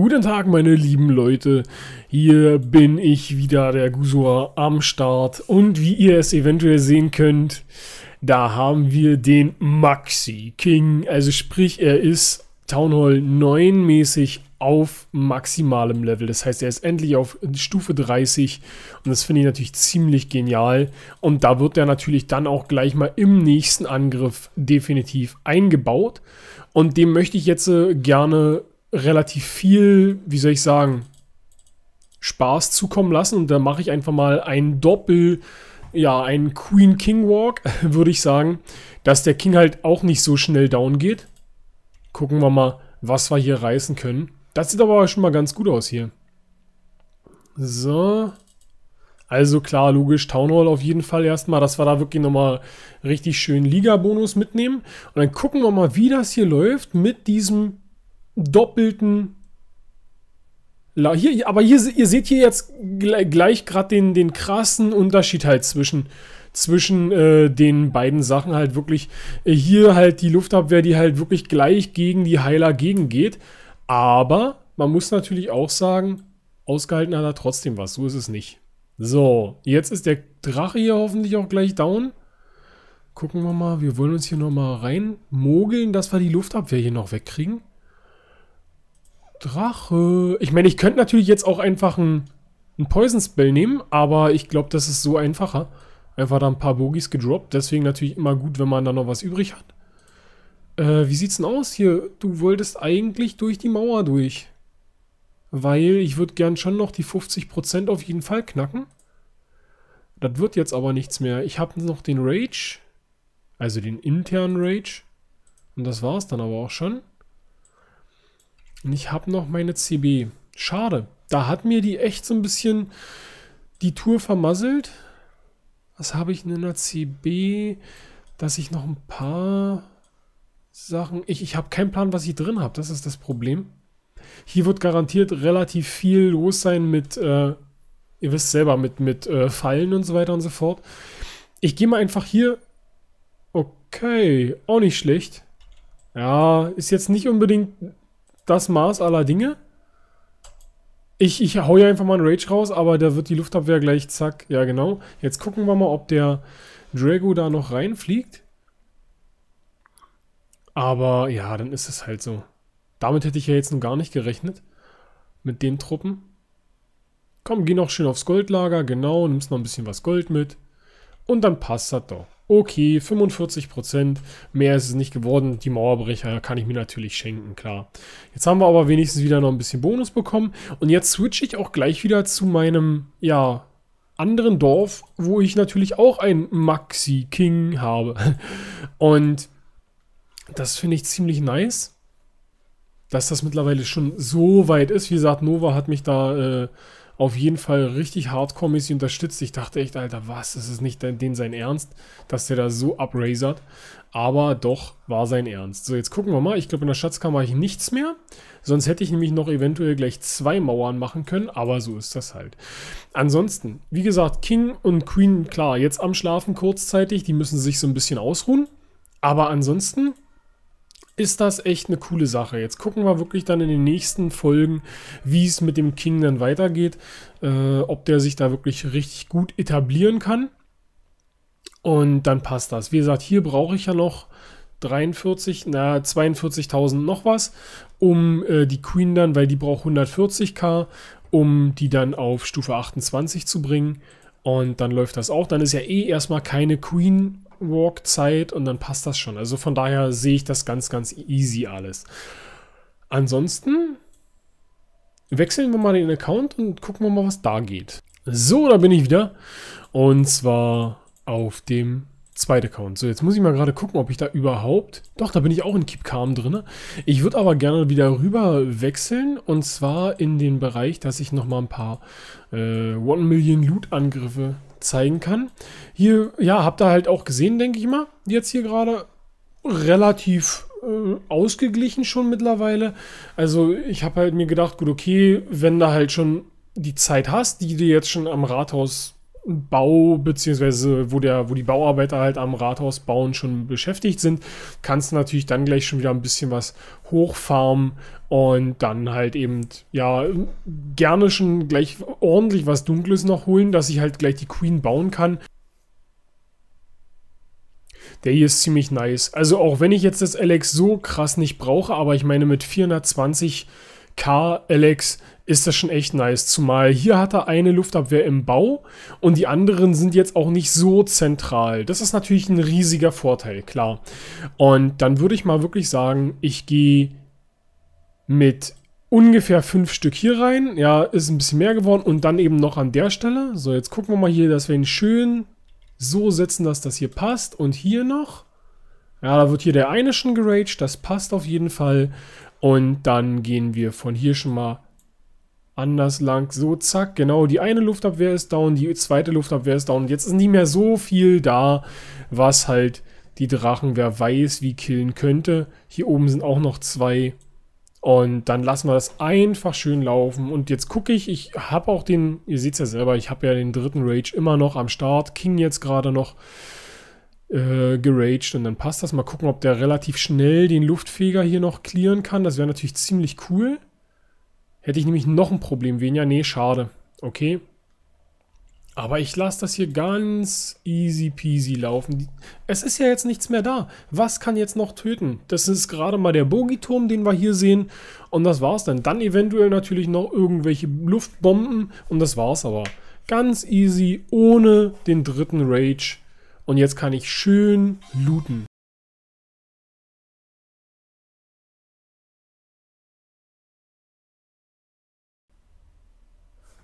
Guten Tag, meine lieben Leute. Hier bin ich wieder, der Gusua, am Start. Und wie ihr es eventuell sehen könnt, da haben wir den Maxi King. Also sprich, er ist Town Hall 9 mäßig auf maximalem Level. Das heißt, er ist endlich auf Stufe 30 und das finde ich natürlich ziemlich genial. Und da wird er natürlich dann auch gleich mal im nächsten Angriff definitiv eingebaut. Und dem möchte ich jetzt äh, gerne relativ viel, wie soll ich sagen, Spaß zukommen lassen. Und da mache ich einfach mal ein Doppel, ja, ein Queen-King-Walk, würde ich sagen, dass der King halt auch nicht so schnell down geht. Gucken wir mal, was wir hier reißen können. Das sieht aber schon mal ganz gut aus hier. So. Also klar, logisch, Town Hall auf jeden Fall erstmal, dass wir da wirklich nochmal richtig schön Liga-Bonus mitnehmen. Und dann gucken wir mal, wie das hier läuft mit diesem doppelten hier, aber hier, ihr seht hier jetzt gleich gerade den, den krassen Unterschied halt zwischen, zwischen äh, den beiden Sachen halt wirklich. Äh, hier halt die Luftabwehr, die halt wirklich gleich gegen die Heiler gegen geht. Aber man muss natürlich auch sagen, ausgehalten hat er trotzdem was. So ist es nicht. So, jetzt ist der Drache hier hoffentlich auch gleich down. Gucken wir mal, wir wollen uns hier nochmal rein mogeln, dass wir die Luftabwehr hier noch wegkriegen. Drache. Ich meine, ich könnte natürlich jetzt auch einfach ein, Poison Spell nehmen, aber ich glaube, das ist so einfacher. Einfach da ein paar Bogies gedroppt. Deswegen natürlich immer gut, wenn man da noch was übrig hat. Äh, wie sieht's denn aus hier? Du wolltest eigentlich durch die Mauer durch. Weil ich würde gern schon noch die 50% auf jeden Fall knacken. Das wird jetzt aber nichts mehr. Ich habe noch den Rage. Also den internen Rage. Und das war's dann aber auch schon. Und ich habe noch meine CB. Schade. Da hat mir die echt so ein bisschen die Tour vermasselt. Was habe ich in der CB? Dass ich noch ein paar Sachen... Ich, ich habe keinen Plan, was ich drin habe. Das ist das Problem. Hier wird garantiert relativ viel los sein mit... Äh, ihr wisst selber, mit, mit äh, Fallen und so weiter und so fort. Ich gehe mal einfach hier... Okay, auch nicht schlecht. Ja, ist jetzt nicht unbedingt das Maß aller Dinge. Ich, ich hau ja einfach mal einen Rage raus, aber da wird die Luftabwehr gleich zack. Ja, genau. Jetzt gucken wir mal, ob der Drago da noch reinfliegt. Aber ja, dann ist es halt so. Damit hätte ich ja jetzt nun gar nicht gerechnet. Mit den Truppen. Komm, geh noch schön aufs Goldlager. Genau, nimmst noch ein bisschen was Gold mit. Und dann passt das doch okay, 45%, mehr ist es nicht geworden. Die Mauerbrecher kann ich mir natürlich schenken, klar. Jetzt haben wir aber wenigstens wieder noch ein bisschen Bonus bekommen. Und jetzt switche ich auch gleich wieder zu meinem, ja, anderen Dorf, wo ich natürlich auch ein Maxi King habe. Und das finde ich ziemlich nice, dass das mittlerweile schon so weit ist. Wie gesagt, Nova hat mich da... Äh, auf jeden Fall richtig hardcore-mäßig unterstützt. Ich dachte echt, Alter, was? Das ist nicht den sein Ernst, dass der da so abrasert. Aber doch, war sein Ernst. So, jetzt gucken wir mal. Ich glaube, in der Schatzkammer habe ich nichts mehr. Sonst hätte ich nämlich noch eventuell gleich zwei Mauern machen können. Aber so ist das halt. Ansonsten, wie gesagt, King und Queen, klar, jetzt am Schlafen kurzzeitig. Die müssen sich so ein bisschen ausruhen. Aber ansonsten ist das echt eine coole Sache. Jetzt gucken wir wirklich dann in den nächsten Folgen, wie es mit dem King dann weitergeht, äh, ob der sich da wirklich richtig gut etablieren kann. Und dann passt das. Wie gesagt, hier brauche ich ja noch 43, na 42.000 noch was, um äh, die Queen dann, weil die braucht 140k, um die dann auf Stufe 28 zu bringen. Und dann läuft das auch. Dann ist ja eh erstmal keine Queen Walk-Zeit und dann passt das schon. Also von daher sehe ich das ganz, ganz easy alles. Ansonsten wechseln wir mal den Account und gucken wir mal, was da geht. So, da bin ich wieder. Und zwar auf dem zweiten Account. So, jetzt muss ich mal gerade gucken, ob ich da überhaupt... Doch, da bin ich auch in Keep Calm drin. Ich würde aber gerne wieder rüber wechseln. Und zwar in den Bereich, dass ich nochmal ein paar äh, One Million Loot Angriffe zeigen kann. Hier, ja, habt ihr halt auch gesehen, denke ich mal, jetzt hier gerade relativ äh, ausgeglichen schon mittlerweile. Also ich habe halt mir gedacht, gut, okay, wenn du halt schon die Zeit hast, die du jetzt schon am Rathaus Bau, beziehungsweise wo, der, wo die Bauarbeiter halt am Rathaus bauen schon beschäftigt sind, kannst du natürlich dann gleich schon wieder ein bisschen was hochfarmen und dann halt eben, ja, gerne schon gleich ordentlich was Dunkles noch holen, dass ich halt gleich die Queen bauen kann. Der hier ist ziemlich nice. Also auch wenn ich jetzt das Alex so krass nicht brauche, aber ich meine mit 420k Alex ist das schon echt nice. Zumal hier hat er eine Luftabwehr im Bau und die anderen sind jetzt auch nicht so zentral. Das ist natürlich ein riesiger Vorteil, klar. Und dann würde ich mal wirklich sagen, ich gehe mit ungefähr fünf Stück hier rein. Ja, ist ein bisschen mehr geworden und dann eben noch an der Stelle. So, jetzt gucken wir mal hier, dass wir ihn schön so setzen, dass das hier passt. Und hier noch. Ja, da wird hier der eine schon geraged. Das passt auf jeden Fall. Und dann gehen wir von hier schon mal anders lang. So, zack, genau. Die eine Luftabwehr ist down, die zweite Luftabwehr ist down. Jetzt ist nicht mehr so viel da, was halt die Drachen, wer weiß, wie killen könnte. Hier oben sind auch noch zwei. Und dann lassen wir das einfach schön laufen. Und jetzt gucke ich, ich habe auch den, ihr seht es ja selber, ich habe ja den dritten Rage immer noch am Start. King jetzt gerade noch äh, geraged. Und dann passt das. Mal gucken, ob der relativ schnell den Luftfeger hier noch clearen kann. Das wäre natürlich ziemlich cool. Hätte ich nämlich noch ein Problem weniger. Nee, schade. Okay. Aber ich lasse das hier ganz easy peasy laufen. Es ist ja jetzt nichts mehr da. Was kann jetzt noch töten? Das ist gerade mal der Bogiturm, den wir hier sehen. Und das war's dann. Dann eventuell natürlich noch irgendwelche Luftbomben. Und das war's aber. Ganz easy, ohne den dritten Rage. Und jetzt kann ich schön looten.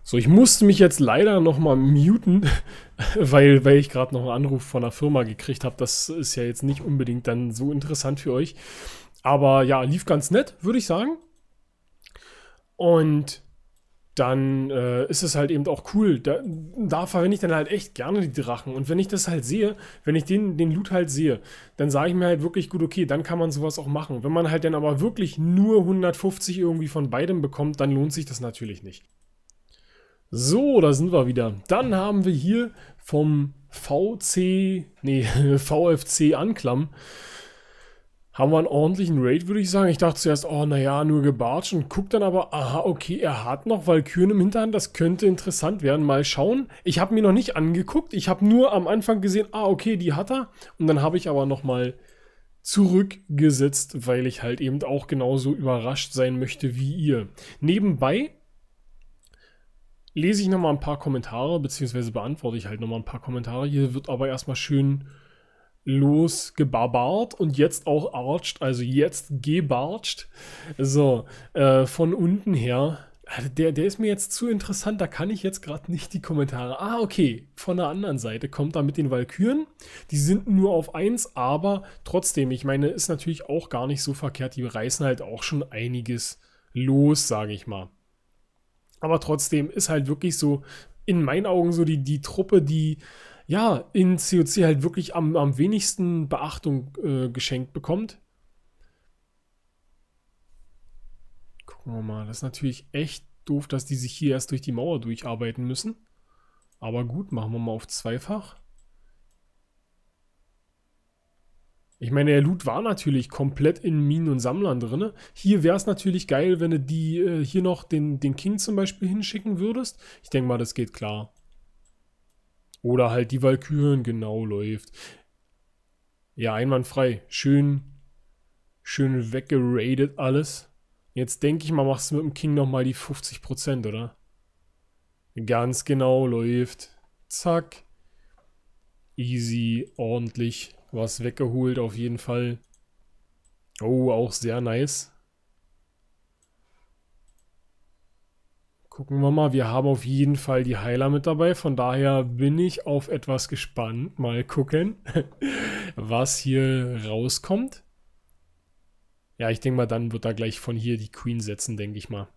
So, ich musste mich jetzt leider nochmal muten, weil, weil ich gerade noch einen Anruf von einer Firma gekriegt habe. Das ist ja jetzt nicht unbedingt dann so interessant für euch. Aber ja, lief ganz nett, würde ich sagen. Und dann äh, ist es halt eben auch cool. Da, da, verwende ich dann halt echt gerne die Drachen. Und wenn ich das halt sehe, wenn ich den, den Loot halt sehe, dann sage ich mir halt wirklich gut, okay, dann kann man sowas auch machen. Wenn man halt dann aber wirklich nur 150 irgendwie von beidem bekommt, dann lohnt sich das natürlich nicht. So, da sind wir wieder. Dann haben wir hier vom VC, nee, VFC Anklamm, haben wir einen ordentlichen Raid, würde ich sagen. Ich dachte zuerst, oh, naja, nur gebartscht und guck dann aber, aha, okay, er hat noch Valkyren im Hinterhand, das könnte interessant werden. Mal schauen. Ich habe mir noch nicht angeguckt, ich habe nur am Anfang gesehen, ah, okay, die hat er. Und dann habe ich aber nochmal zurückgesetzt, weil ich halt eben auch genauso überrascht sein möchte wie ihr. Nebenbei lese ich nochmal ein paar Kommentare, beziehungsweise beantworte ich halt nochmal ein paar Kommentare. Hier wird aber erstmal schön losgebarbart und jetzt auch archt, also jetzt gebartscht. So, äh, von unten her. Der, der ist mir jetzt zu interessant, da kann ich jetzt gerade nicht die Kommentare. Ah, okay, von der anderen Seite kommt da mit den Walküren. Die sind nur auf 1, aber trotzdem, ich meine, ist natürlich auch gar nicht so verkehrt. Die reißen halt auch schon einiges los, sage ich mal. Aber trotzdem ist halt wirklich so, in meinen Augen so die, die Truppe, die ja in COC halt wirklich am, am wenigsten Beachtung äh, geschenkt bekommt. Gucken wir mal, das ist natürlich echt doof, dass die sich hier erst durch die Mauer durcharbeiten müssen. Aber gut, machen wir mal auf zweifach. Ich meine, der Loot war natürlich komplett in Minen und Sammlern drin. Hier wäre es natürlich geil, wenn du die äh, hier noch den, den King zum Beispiel hinschicken würdest. Ich denke mal, das geht klar. Oder halt die Valkyren genau läuft. Ja, einwandfrei. Schön, schön weggeradet alles. Jetzt denke ich mal, machst du mit dem King nochmal die 50%, oder? Ganz genau läuft. Zack. Easy, ordentlich was weggeholt auf jeden Fall. Oh, auch sehr nice. Gucken wir mal, wir haben auf jeden Fall die Heiler mit dabei, von daher bin ich auf etwas gespannt. Mal gucken, was hier rauskommt. Ja, ich denke mal, dann wird er gleich von hier die Queen setzen, denke ich mal.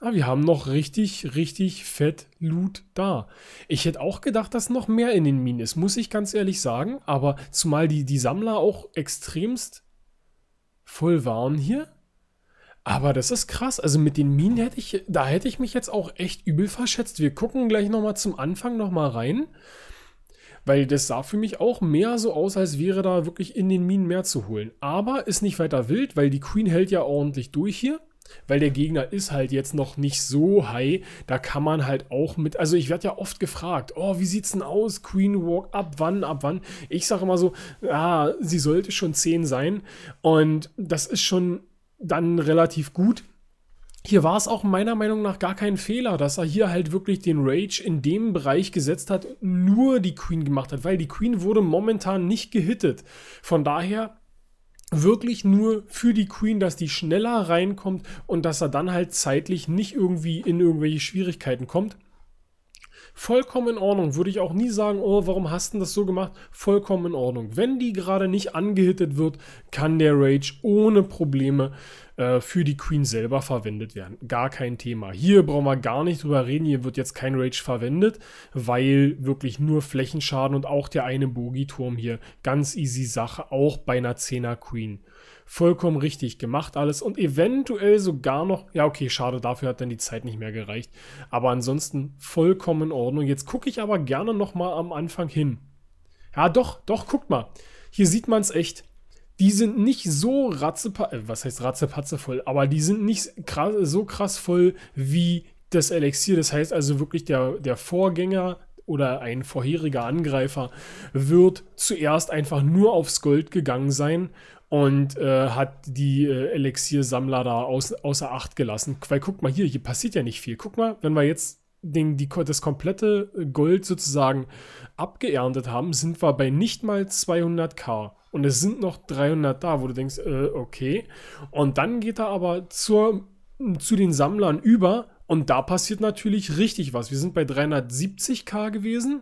Ah, wir haben noch richtig, richtig fett Loot da. Ich hätte auch gedacht, dass noch mehr in den Minen ist, muss ich ganz ehrlich sagen. Aber zumal die, die Sammler auch extremst voll waren hier. Aber das ist krass. Also mit den Minen hätte ich, da hätte ich mich jetzt auch echt übel verschätzt. Wir gucken gleich nochmal zum Anfang nochmal rein. Weil das sah für mich auch mehr so aus, als wäre da wirklich in den Minen mehr zu holen. Aber ist nicht weiter wild, weil die Queen hält ja ordentlich durch hier weil der Gegner ist halt jetzt noch nicht so high. Da kann man halt auch mit. Also ich werde ja oft gefragt, oh, wie sieht's denn aus? Queen Walk, ab wann, ab wann? Ich sage immer so, ah, sie sollte schon 10 sein. Und das ist schon dann relativ gut. Hier war es auch meiner Meinung nach gar kein Fehler, dass er hier halt wirklich den Rage in dem Bereich gesetzt hat, nur die Queen gemacht hat, weil die Queen wurde momentan nicht gehittet. Von daher wirklich nur für die Queen, dass die schneller reinkommt und dass er dann halt zeitlich nicht irgendwie in irgendwelche Schwierigkeiten kommt. Vollkommen in Ordnung. Würde ich auch nie sagen, oh, warum hast du das so gemacht? Vollkommen in Ordnung. Wenn die gerade nicht angehittet wird, kann der Rage ohne Probleme äh, für die Queen selber verwendet werden. Gar kein Thema. Hier brauchen wir gar nicht drüber reden. Hier wird jetzt kein Rage verwendet, weil wirklich nur Flächenschaden und auch der eine Bogiturm hier ganz easy Sache, auch bei einer 10er Queen vollkommen richtig gemacht alles und eventuell sogar noch, ja okay, schade, dafür hat dann die Zeit nicht mehr gereicht, aber ansonsten vollkommen in Ordnung. Jetzt gucke ich aber gerne nochmal am Anfang hin. Ja doch, doch, guckt mal, hier sieht man es echt. Die sind nicht so ratzepatze, äh, was heißt ratzepatze voll, aber die sind nicht krass, so krass voll wie das Elixier. Das heißt also wirklich der, der Vorgänger oder ein vorheriger Angreifer wird zuerst einfach nur aufs Gold gegangen sein und äh, hat die äh, Elixier-Sammler da aus, außer Acht gelassen. Weil guck mal hier, hier passiert ja nicht viel. Guck mal, wenn wir jetzt den, die, das komplette Gold sozusagen abgeerntet haben, sind wir bei nicht mal 200k. Und es sind noch 300 da, wo du denkst, äh, okay. Und dann geht er aber zur, zu den Sammlern über und da passiert natürlich richtig was. Wir sind bei 370k gewesen.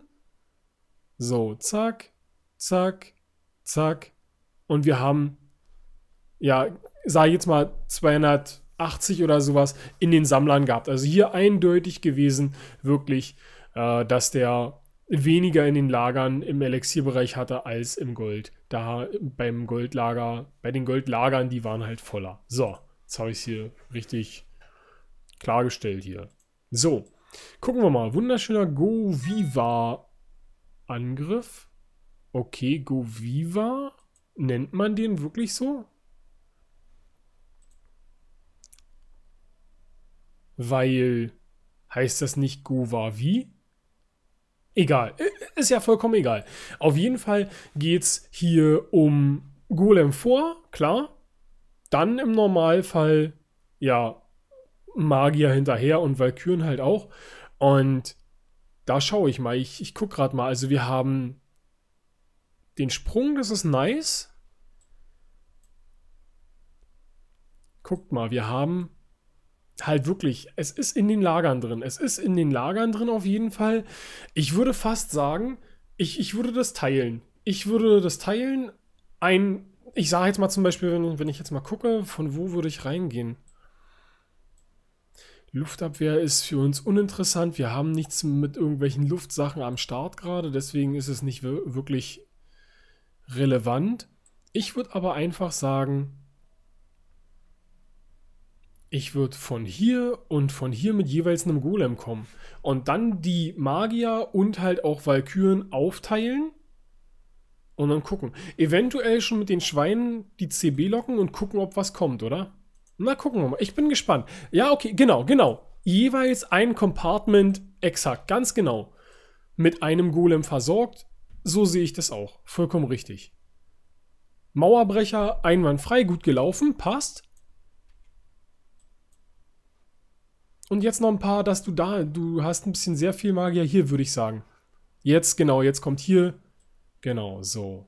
So, zack, zack, zack. Und wir haben ja, sage ich jetzt mal 280 oder sowas in den Sammlern gehabt. Also hier eindeutig gewesen, wirklich, äh, dass der weniger in den Lagern im Elixierbereich hatte als im Gold. Da beim Goldlager, bei den Goldlagern, die waren halt voller. So, jetzt habe ich es hier richtig klargestellt hier. So, gucken wir mal. Wunderschöner Go Viva Angriff. Okay, Go Viva. Nennt man den wirklich so? weil heißt das nicht wie? Egal, ist ja vollkommen egal. Auf jeden Fall geht es hier um Golem vor, klar. Dann im Normalfall, ja, Magier hinterher und Valkyren halt auch. Und da schaue ich mal, ich, ich gucke gerade mal. Also wir haben den Sprung, das ist nice. Guckt mal, wir haben halt wirklich, es ist in den Lagern drin. Es ist in den Lagern drin auf jeden Fall. Ich würde fast sagen, ich, ich würde das teilen. Ich würde das teilen. Ein, ich sage jetzt mal zum Beispiel, wenn, wenn ich jetzt mal gucke, von wo würde ich reingehen? Luftabwehr ist für uns uninteressant. Wir haben nichts mit irgendwelchen Luftsachen am Start gerade, deswegen ist es nicht wirklich relevant. Ich würde aber einfach sagen, ich würde von hier und von hier mit jeweils einem Golem kommen. Und dann die Magier und halt auch Valkyren aufteilen und dann gucken. Eventuell schon mit den Schweinen die CB locken und gucken, ob was kommt, oder? Na, gucken wir mal. Ich bin gespannt. Ja, okay, genau, genau. Jeweils ein Compartment, exakt, ganz genau. Mit einem Golem versorgt. So sehe ich das auch. Vollkommen richtig. Mauerbrecher, einwandfrei, gut gelaufen, passt. Und jetzt noch ein paar, dass du da, du hast ein bisschen sehr viel Magier hier, würde ich sagen. Jetzt, genau, jetzt kommt hier. Genau, so.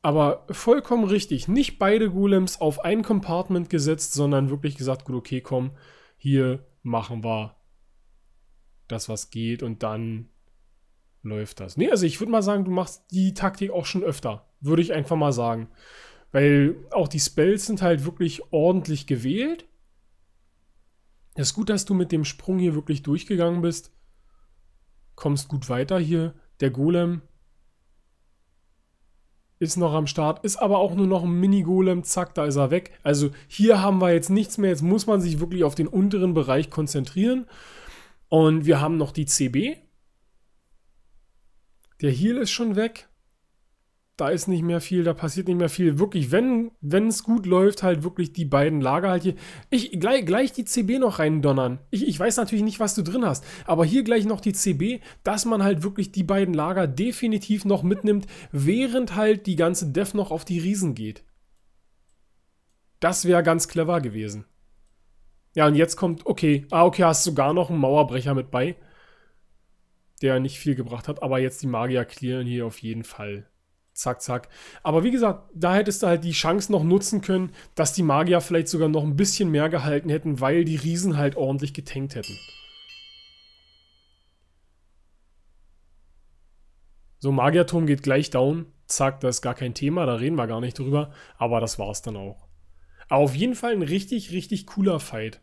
Aber vollkommen richtig, nicht beide Golems auf ein Compartment gesetzt, sondern wirklich gesagt, gut, okay, komm, hier machen wir das, was geht und dann läuft das. Nee, also ich würde mal sagen, du machst die Taktik auch schon öfter, würde ich einfach mal sagen. Weil auch die Spells sind halt wirklich ordentlich gewählt es ist gut, dass du mit dem Sprung hier wirklich durchgegangen bist. Kommst gut weiter hier. Der Golem ist noch am Start, ist aber auch nur noch ein Mini-Golem, zack, da ist er weg. Also hier haben wir jetzt nichts mehr, jetzt muss man sich wirklich auf den unteren Bereich konzentrieren. Und wir haben noch die CB. Der Heal ist schon weg da ist nicht mehr viel, da passiert nicht mehr viel. Wirklich, wenn es gut läuft, halt wirklich die beiden Lager halt hier. Ich gleich, gleich die CB noch reindonnern. Ich, ich weiß natürlich nicht, was du drin hast, aber hier gleich noch die CB, dass man halt wirklich die beiden Lager definitiv noch mitnimmt, während halt die ganze Dev noch auf die Riesen geht. Das wäre ganz clever gewesen. Ja, und jetzt kommt, okay, ah, okay, hast du sogar noch einen Mauerbrecher mit bei, der nicht viel gebracht hat, aber jetzt die Magier clearen hier auf jeden Fall zack, zack. Aber wie gesagt, da hättest du halt die Chance noch nutzen können, dass die Magier vielleicht sogar noch ein bisschen mehr gehalten hätten, weil die Riesen halt ordentlich getankt hätten. So, Magierturm geht gleich down. Zack, das ist gar kein Thema, da reden wir gar nicht drüber. Aber das war's dann auch. Aber auf jeden Fall ein richtig, richtig cooler Fight.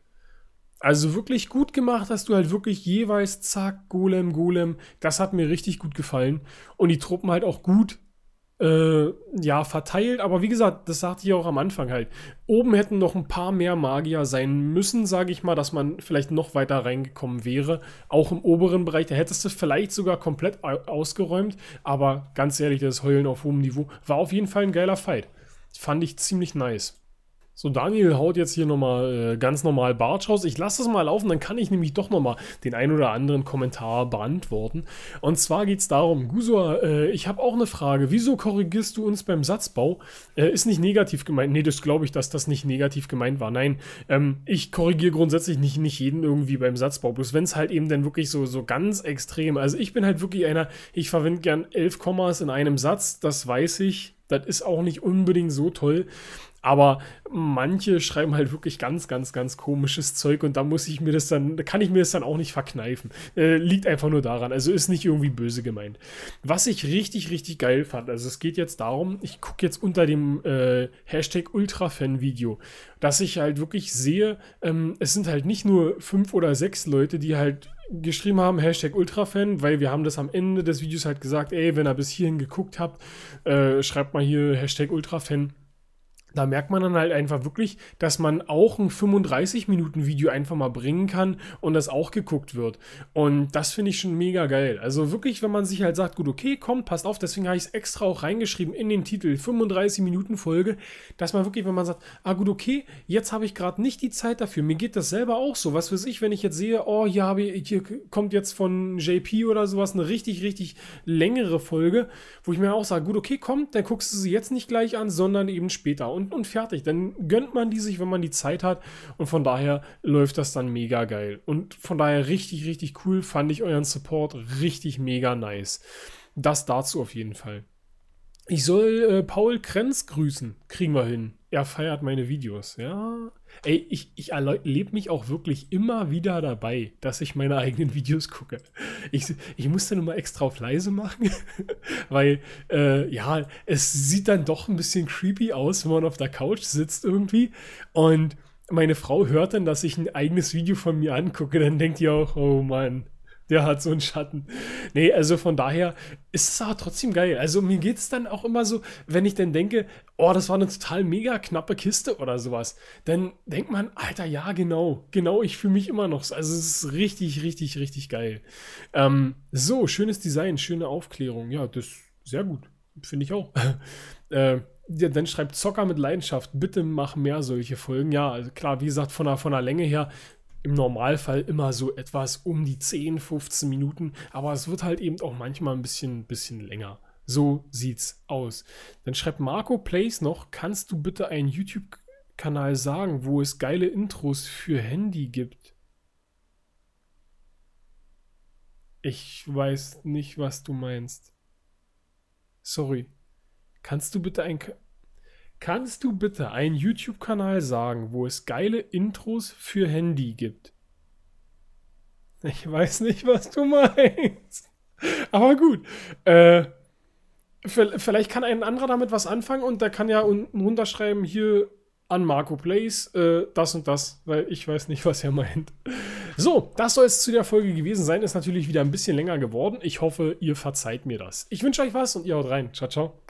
Also wirklich gut gemacht hast du halt wirklich jeweils, zack, Golem, Golem. Das hat mir richtig gut gefallen. Und die Truppen halt auch gut äh, ja, verteilt. Aber wie gesagt, das sagte ich auch am Anfang halt. Oben hätten noch ein paar mehr Magier sein müssen, sage ich mal, dass man vielleicht noch weiter reingekommen wäre. Auch im oberen Bereich, da hättest du vielleicht sogar komplett ausgeräumt. Aber ganz ehrlich, das Heulen auf hohem Niveau war auf jeden Fall ein geiler Fight. Fand ich ziemlich nice. So, Daniel haut jetzt hier nochmal äh, ganz normal Bartsch raus. Ich lasse das mal laufen, dann kann ich nämlich doch nochmal den ein oder anderen Kommentar beantworten. Und zwar geht es darum, Gusua, äh, ich habe auch eine Frage. Wieso korrigierst du uns beim Satzbau? Äh, ist nicht negativ gemeint. Nee, das glaube ich, dass das nicht negativ gemeint war. Nein, ähm, ich korrigiere grundsätzlich nicht, nicht jeden irgendwie beim Satzbau. Bloß wenn es halt eben dann wirklich so, so ganz extrem. Also ich bin halt wirklich einer, ich verwende gern elf Kommas in einem Satz, das weiß ich. Das ist auch nicht unbedingt so toll. Aber manche schreiben halt wirklich ganz, ganz, ganz komisches Zeug und da muss ich mir das dann, kann ich mir das dann auch nicht verkneifen. Äh, liegt einfach nur daran. Also ist nicht irgendwie böse gemeint. Was ich richtig, richtig geil fand, also es geht jetzt darum, ich gucke jetzt unter dem äh, Hashtag Ultrafan-Video, dass ich halt wirklich sehe, ähm, es sind halt nicht nur fünf oder sechs Leute, die halt geschrieben haben, Hashtag Ultrafan, weil wir haben das am Ende des Videos halt gesagt, ey, wenn ihr bis hierhin geguckt habt, äh, schreibt mal hier Hashtag Ultrafan da merkt man dann halt einfach wirklich, dass man auch ein 35-Minuten-Video einfach mal bringen kann und das auch geguckt wird. Und das finde ich schon mega geil. Also wirklich, wenn man sich halt sagt, gut, okay, kommt, passt auf, deswegen habe ich es extra auch reingeschrieben in den Titel 35-Minuten-Folge, dass man wirklich, wenn man sagt, ah gut, okay, jetzt habe ich gerade nicht die Zeit dafür. Mir geht das selber auch so. Was weiß ich, wenn ich jetzt sehe, oh, hier, habe ich, hier kommt jetzt von JP oder sowas eine richtig, richtig längere Folge, wo ich mir auch sage, gut, okay, kommt, dann guckst du sie jetzt nicht gleich an, sondern eben später. Und und, und fertig. Dann gönnt man die sich, wenn man die Zeit hat. Und von daher läuft das dann mega geil. Und von daher richtig, richtig cool. Fand ich euren Support richtig mega nice. Das dazu auf jeden Fall. Ich soll äh, Paul Krenz grüßen. Kriegen wir hin er feiert meine Videos, ja. Ey, ich, ich erlebe mich auch wirklich immer wieder dabei, dass ich meine eigenen Videos gucke. Ich, ich musste nur mal extra auf leise machen, weil, äh, ja, es sieht dann doch ein bisschen creepy aus, wenn man auf der Couch sitzt irgendwie und meine Frau hört dann, dass ich ein eigenes Video von mir angucke, dann denkt die auch, oh Mann, der hat so einen Schatten. Nee, also von daher ist es aber trotzdem geil. Also mir geht es dann auch immer so, wenn ich dann denke, oh, das war eine total mega knappe Kiste oder sowas, dann denkt man, Alter, ja, genau, genau, ich fühle mich immer noch so. Also es ist richtig, richtig, richtig geil. Ähm, so, schönes Design, schöne Aufklärung. Ja, das ist sehr gut. Finde ich auch. äh, ja, dann schreibt Zocker mit Leidenschaft, bitte mach mehr solche Folgen. Ja, also klar, wie gesagt, von der, von der Länge her im Normalfall immer so etwas um die 10, 15 Minuten, aber es wird halt eben auch manchmal ein bisschen, bisschen länger. So sieht's aus. Dann schreibt Marco Plays noch, kannst du bitte einen YouTube-Kanal sagen, wo es geile Intros für Handy gibt? Ich weiß nicht, was du meinst. Sorry. Kannst du bitte einen Kannst du bitte einen YouTube-Kanal sagen, wo es geile Intros für Handy gibt? Ich weiß nicht, was du meinst. Aber gut. Äh, vielleicht kann ein anderer damit was anfangen und der kann ja unten runterschreiben, hier an Marco Plays, äh, das und das, weil ich weiß nicht, was er meint. So, das soll es zu der Folge gewesen sein. Ist natürlich wieder ein bisschen länger geworden. Ich hoffe, ihr verzeiht mir das. Ich wünsche euch was und ihr haut rein. Ciao, ciao.